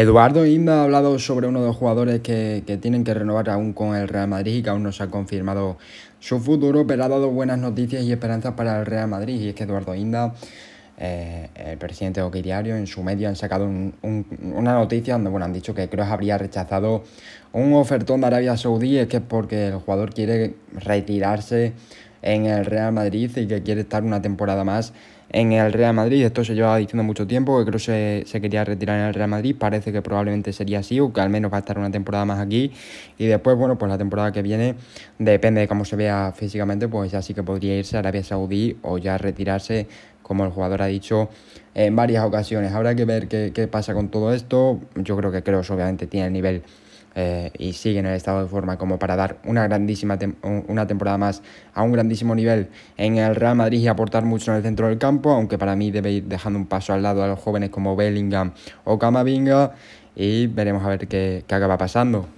Eduardo Inda ha hablado sobre uno de los jugadores que, tienen que renovar aún con el Real Madrid y que aún no se ha confirmado su futuro, pero ha dado buenas noticias y esperanzas para el Real Madrid. Y es que Eduardo Inda, eh, el presidente de Diario, en su medio han sacado una noticia donde bueno, han dicho que Kroos habría rechazado un ofertón de Arabia Saudí, es que es porque el jugador quiere retirarse en el Real Madrid y que quiere estar una temporada más en el Real Madrid. Esto se llevaba diciendo mucho tiempo, que creo se, se quería retirar en el Real Madrid. Parece que probablemente sería así, o que al menos va a estar una temporada más aquí. Y después, bueno, pues la temporada que viene, depende de cómo se vea físicamente, pues ya sí que podría irse a Arabia Saudí o ya retirarse, como el jugador ha dicho en varias ocasiones. Habrá que ver qué, pasa con todo esto. Yo creo que Kroos obviamente tiene el nivel eh, y siguen en el estado de forma como para dar una grandísima una temporada más a un grandísimo nivel en el Real Madrid y aportar mucho en el centro del campo, aunque para mí debe ir dejando un paso al lado a los jóvenes como Bellingham o Camavinga y veremos a ver qué acaba pasando.